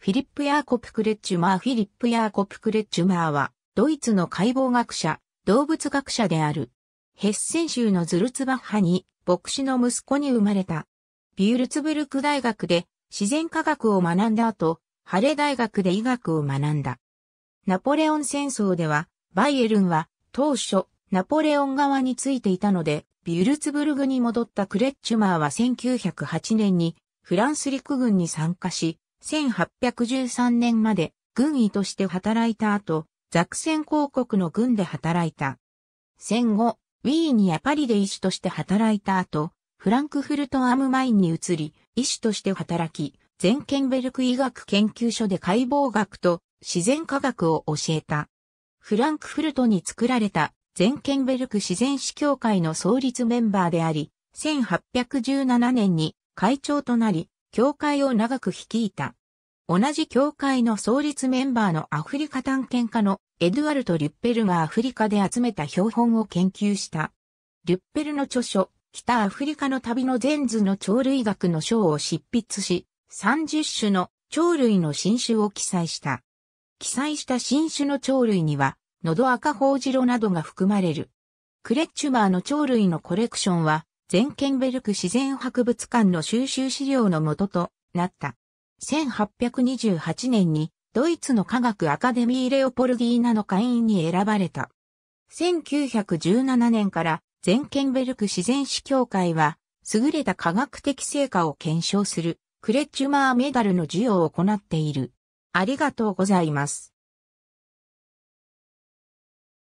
フィリップ・ヤーコプ・クレッチュマーフィリップ・ヤーコプ・クレッチュマーは、ドイツの解剖学者、動物学者である。ヘッセン州のズルツバッハに、牧師の息子に生まれた。ビュルツブルク大学で自然科学を学んだ後、ハレ大学で医学を学んだ。ナポレオン戦争では、バイエルンは当初、ナポレオン側についていたので、ビュルツブルグに戻ったクレッチュマーは1908年にフランス陸軍に参加し、1813年まで軍医として働いた後、ザクセン公国の軍で働いた。戦後、ウィーンやパリで医師として働いた後、フランクフルトアムマインに移り、医師として働き、ゼンケンベルク医学研究所で解剖学と自然科学を教えた。フランクフルトに作られたゼンケンベルク自然史協会の創立メンバーであり、1817年に会長となり、協会を長く率いた。同じ協会の創立メンバーのアフリカ探検家のエドゥアルト・リュッペルがアフリカで集めた標本を研究した。リュッペルの著書、北アフリカの旅の全図の鳥類学の章を執筆し、30種の鳥類の新種を記載した。記載した新種の鳥類には、喉赤ホウジロなどが含まれる。クレッチュマーの鳥類のコレクションは、ゼンケンベルク自然博物館の収集資料のととなった。1828年にドイツの科学アカデミーレオポルディーナの会員に選ばれた。1917年からゼンケンベルク自然史協会は優れた科学的成果を検証するクレッチュマーメダルの授与を行っている。ありがとうございます。